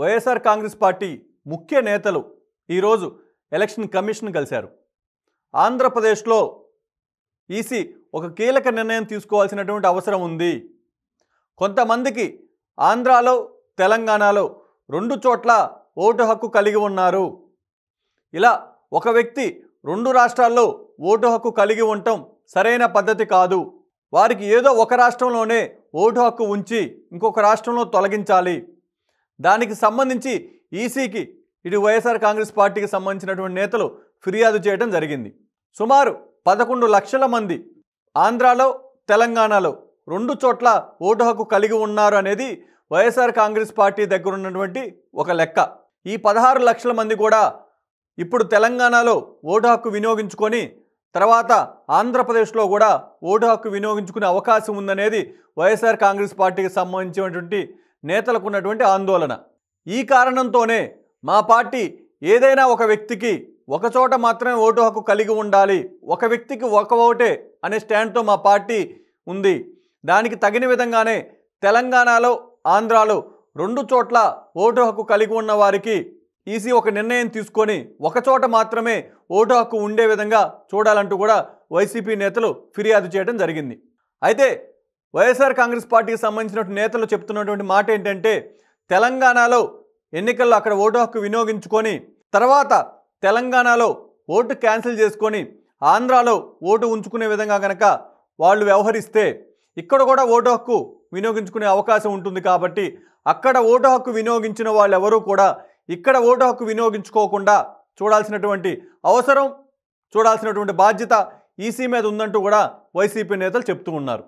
YSR Congress party ముఖ్య నేతలు ఈరోజు ఎలక్షన్ కమిషన్ కలిశారు ఆంధ్రప్రదేశ్లో ఈసీ ఒక కీలక నిర్ణయం తీసుకోవాల్సినటువంటి అవసరం ఉంది కొంతమందికి ఆంధ్రాలో తెలంగాణలో రెండు చోట్ల ఓటు హక్కు కలిగి ఉన్నారు ఇలా ఒక వ్యక్తి రెండు రాష్ట్రాల్లో ఓటు హక్కు కలిగి ఉండటం సరైన పద్ధతి కాదు వారికి ఏదో ఒక రాష్ట్రంలోనే ఓటు హక్కు ఉంచి ఇంకొక రాష్ట్రంలో తొలగించాలి దానికి సంబంధించి ఈసీకి ఇటు వైఎస్ఆర్ కాంగ్రెస్ పార్టీకి సంబంధించినటువంటి నేతలు ఫిర్యాదు చేయడం జరిగింది సుమారు పదకొండు లక్షల మంది ఆంధ్రాలో తెలంగాణలో రెండు చోట్ల ఓటు హక్కు కలిగి ఉన్నారు అనేది వైఎస్ఆర్ కాంగ్రెస్ పార్టీ దగ్గర ఉన్నటువంటి ఒక లెక్క ఈ పదహారు లక్షల మంది కూడా ఇప్పుడు తెలంగాణలో ఓటు హక్కు వినియోగించుకొని తర్వాత ఆంధ్రప్రదేశ్లో కూడా ఓటు హక్కు వినియోగించుకునే అవకాశం ఉందనేది వైఎస్ఆర్ కాంగ్రెస్ పార్టీకి సంబంధించినటువంటి నేతలకు ఉన్నటువంటి ఆందోళన ఈ కారణంతోనే మా పార్టీ ఏదైనా ఒక వ్యక్తికి ఒక చోట మాత్రమే ఓటు హక్కు కలిగి ఉండాలి ఒక వ్యక్తికి ఒక ఓటే అనే స్టాండ్తో మా పార్టీ ఉంది దానికి తగిన విధంగానే తెలంగాణలో ఆంధ్రాలో రెండు చోట్ల ఓటు హక్కు కలిగి ఉన్న వారికి ఈసీ ఒక నిర్ణయం తీసుకొని ఒక చోట మాత్రమే ఓటు హక్కు ఉండే విధంగా చూడాలంటూ కూడా వైసీపీ నేతలు ఫిర్యాదు చేయడం జరిగింది అయితే వైఎస్ఆర్ కాంగ్రెస్ పార్టీకి సంబంధించిన నేతలు చెప్తున్నటువంటి మాట ఏంటంటే తెలంగాణలో ఎన్నికల్లో అక్కడ ఓటు హక్కు వినియోగించుకొని తర్వాత తెలంగాణలో ఓటు క్యాన్సిల్ చేసుకొని ఆంధ్రాలో ఓటు ఉంచుకునే విధంగా కనుక వాళ్ళు వ్యవహరిస్తే ఇక్కడ కూడా ఓటు హక్కు వినియోగించుకునే అవకాశం ఉంటుంది కాబట్టి అక్కడ ఓటు హక్కు వినియోగించిన వాళ్ళెవరూ కూడా ఇక్కడ ఓటు హక్కు వినియోగించుకోకుండా చూడాల్సినటువంటి అవసరం చూడాల్సినటువంటి బాధ్యత ఈసీ మీద ఉందంటూ కూడా వైసీపీ నేతలు చెప్తూ ఉన్నారు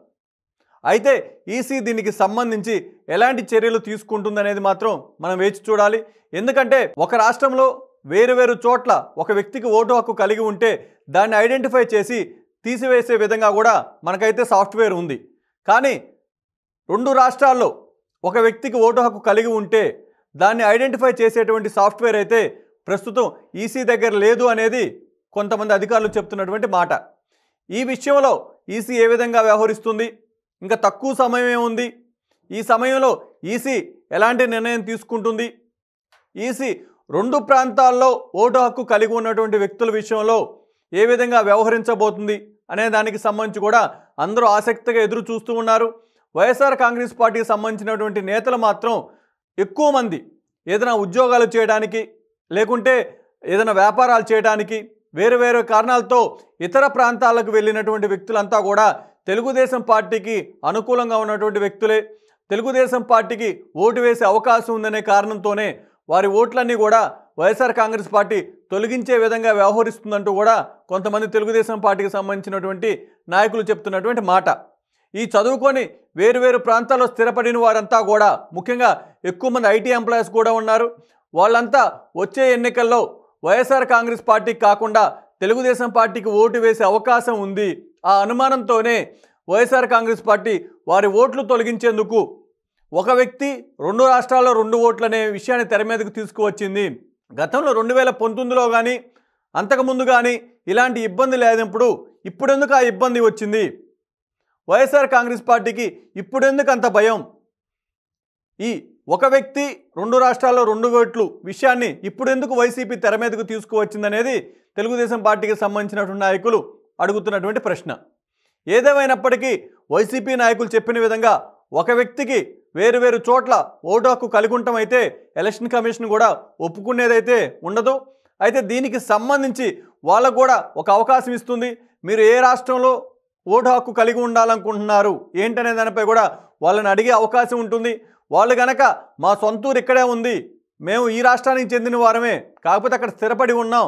అయితే ఈసీ e దీనికి సంబంధించి ఎలాంటి చర్యలు తీసుకుంటుందనేది మాత్రం మనం వేచి చూడాలి ఎందుకంటే ఒక రాష్ట్రంలో వేరు వేరు చోట్ల ఒక వ్యక్తికి ఓటు హక్కు కలిగి ఉంటే దాన్ని ఐడెంటిఫై చేసి తీసివేసే విధంగా కూడా మనకైతే సాఫ్ట్వేర్ ఉంది కానీ రెండు రాష్ట్రాల్లో ఒక వ్యక్తికి ఓటు హక్కు కలిగి ఉంటే దాన్ని ఐడెంటిఫై చేసేటువంటి సాఫ్ట్వేర్ అయితే ప్రస్తుతం ఈసీ e దగ్గర లేదు అనేది కొంతమంది అధికారులు చెప్తున్నటువంటి మాట ఈ విషయంలో ఈసీ e ఏ విధంగా వ్యవహరిస్తుంది ఇంకా తక్కువ సమయమే ఉంది ఈ సమయంలో ఈసీ ఎలాంటి నిర్ణయం తీసుకుంటుంది ఈసీ రెండు ప్రాంతాల్లో ఓటు హక్కు కలిగి ఉన్నటువంటి వ్యక్తుల విషయంలో ఏ విధంగా వ్యవహరించబోతుంది అనే దానికి సంబంధించి కూడా అందరూ ఆసక్తిగా ఎదురు చూస్తూ ఉన్నారు వైఎస్ఆర్ కాంగ్రెస్ పార్టీకి సంబంధించినటువంటి నేతలు మాత్రం ఎక్కువ మంది ఏదైనా ఉద్యోగాలు చేయడానికి లేకుంటే ఏదైనా వ్యాపారాలు చేయడానికి వేరు వేరు కారణాలతో ఇతర ప్రాంతాలకు వెళ్ళినటువంటి వ్యక్తులంతా కూడా తెలుగుదేశం పార్టీకి అనుకూలంగా ఉన్నటువంటి వ్యక్తులే తెలుగుదేశం పార్టీకి ఓటు వేసే అవకాశం ఉందనే కారణంతోనే వారి ఓట్లన్నీ కూడా వైఎస్ఆర్ కాంగ్రెస్ పార్టీ తొలగించే విధంగా వ్యవహరిస్తుందంటూ కూడా కొంతమంది తెలుగుదేశం పార్టీకి సంబంధించినటువంటి నాయకులు చెప్తున్నటువంటి మాట ఈ చదువుకొని వేరువేరు ప్రాంతాల్లో స్థిరపడిన వారంతా కూడా ముఖ్యంగా ఎక్కువ మంది ఐటీ ఎంప్లాయీస్ కూడా ఉన్నారు వాళ్ళంతా వచ్చే ఎన్నికల్లో వైఎస్ఆర్ కాంగ్రెస్ పార్టీకి కాకుండా తెలుగుదేశం పార్టీకి ఓటు వేసే అవకాశం ఉంది ఆ అనుమానంతోనే వైఎస్ఆర్ కాంగ్రెస్ పార్టీ వారి ఓట్లు తొలగించేందుకు ఒక వ్యక్తి రెండు రాష్ట్రాల్లో రెండు ఓట్లు అనే విషయాన్ని తెర మీదకు తీసుకువచ్చింది గతంలో రెండు వేల పంతొమ్మిదిలో కానీ అంతకుముందు కానీ ఇలాంటి ఇబ్బంది లేనప్పుడు ఇప్పుడెందుకు ఆ ఇబ్బంది వచ్చింది వైఎస్ఆర్ కాంగ్రెస్ పార్టీకి ఇప్పుడెందుకు అంత భయం ఈ ఒక వ్యక్తి రెండు రాష్ట్రాల్లో రెండు ఓట్లు విషయాన్ని ఇప్పుడెందుకు వైసీపీ తెర మీదకు తీసుకువచ్చిందనేది తెలుగుదేశం పార్టీకి సంబంధించినటువంటి నాయకులు అడుగుతున్నటువంటి ప్రశ్న ఏదేమైనప్పటికీ వైసీపీ నాయకులు చెప్పిన విధంగా ఒక వ్యక్తికి వేరువేరు చోట్ల ఓటు హక్కు కలిగి అయితే ఎలక్షన్ కమిషన్ కూడా ఒప్పుకునేదైతే ఉండదు అయితే దీనికి సంబంధించి వాళ్ళకు కూడా ఒక అవకాశం ఇస్తుంది మీరు ఏ రాష్ట్రంలో ఓటు హక్కు కలిగి ఉండాలనుకుంటున్నారు ఏంటనే దానిపై కూడా వాళ్ళని అడిగే అవకాశం ఉంటుంది వాళ్ళు గనక మా సొంతూరు ఇక్కడే ఉంది మేము ఈ రాష్ట్రానికి చెందిన వారమే కాకపోతే అక్కడ స్థిరపడి ఉన్నాం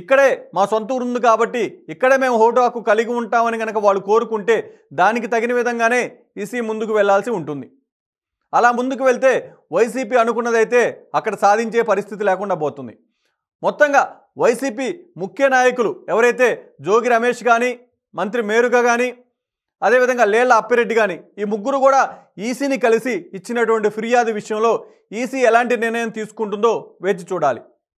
ఇక్కడే మా సొంత ఊరు ఉంది కాబట్టి ఇక్కడే మేము హక్కు కలిగి ఉంటామని కనుక వాళ్ళు కోరుకుంటే దానికి తగిన విధంగానే ఈసీ ముందుకు వెళ్లాల్సి ఉంటుంది అలా ముందుకు వెళ్తే వైసీపీ అనుకున్నదైతే అక్కడ సాధించే పరిస్థితి లేకుండా పోతుంది మొత్తంగా వైసీపీ ముఖ్య నాయకులు ఎవరైతే జోగి రమేష్ కానీ మంత్రి మేరుగా కానీ అదేవిధంగా లేళ్ల అప్పిరెడ్డి కానీ ఈ ముగ్గురు కూడా ఈసీని కలిసి ఇచ్చినటువంటి ఫిర్యాదు విషయంలో ఈసీ ఎలాంటి నిర్ణయం తీసుకుంటుందో వేచి చూడాలి